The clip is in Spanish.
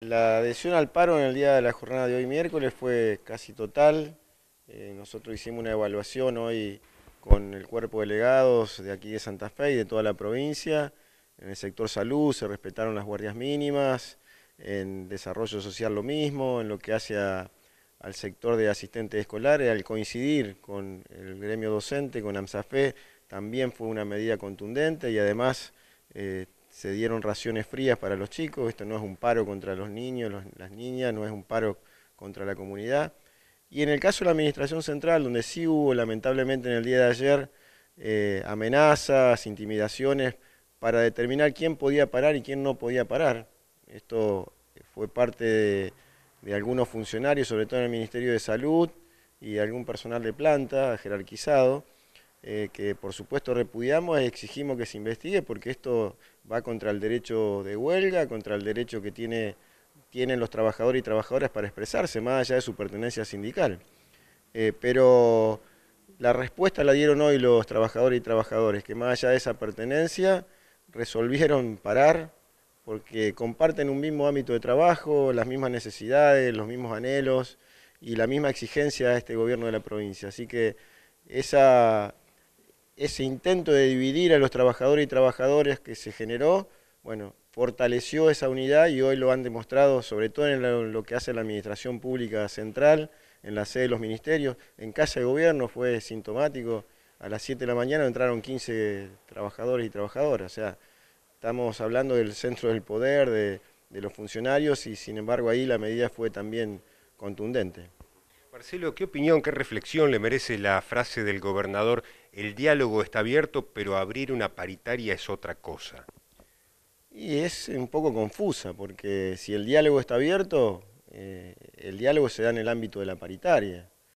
La adhesión al paro en el día de la jornada de hoy miércoles fue casi total. Eh, nosotros hicimos una evaluación hoy con el cuerpo de legados de aquí de Santa Fe y de toda la provincia. En el sector salud se respetaron las guardias mínimas, en desarrollo social lo mismo, en lo que hace al sector de asistentes escolares, al coincidir con el gremio docente, con AMSAFE, también fue una medida contundente y además... Eh, se dieron raciones frías para los chicos, esto no es un paro contra los niños, las niñas, no es un paro contra la comunidad. Y en el caso de la Administración Central, donde sí hubo lamentablemente en el día de ayer eh, amenazas, intimidaciones para determinar quién podía parar y quién no podía parar. Esto fue parte de, algunos funcionarios, sobre todo en el Ministerio de Salud y algún personal de planta jerarquizado. Eh, que por supuesto repudiamos e exigimos que se investigue porque esto va contra el derecho de huelga, contra el derecho que tiene, tienen los trabajadores y trabajadoras para expresarse, más allá de su pertenencia sindical. Eh, pero la respuesta la dieron hoy los trabajadores y trabajadoras, que más allá de esa pertenencia resolvieron parar porque comparten un mismo ámbito de trabajo, las mismas necesidades, los mismos anhelos y la misma exigencia a este gobierno de la provincia. Así que esa ese intento de dividir a los trabajadores y trabajadoras que se generó, bueno, fortaleció esa unidad y hoy lo han demostrado, sobre todo en lo que hace la Administración Pública Central, en la sede de los ministerios, en Casa de Gobierno fue sintomático, a las 7 de la mañana entraron 15 trabajadores y trabajadoras, o sea, estamos hablando del centro del poder, de, de los funcionarios y sin embargo ahí la medida fue también contundente. Marcelo, ¿qué opinión, qué reflexión le merece la frase del gobernador? El diálogo está abierto, pero abrir una paritaria es otra cosa. Y es un poco confusa, porque si el diálogo está abierto, eh, el diálogo se da en el ámbito de la paritaria.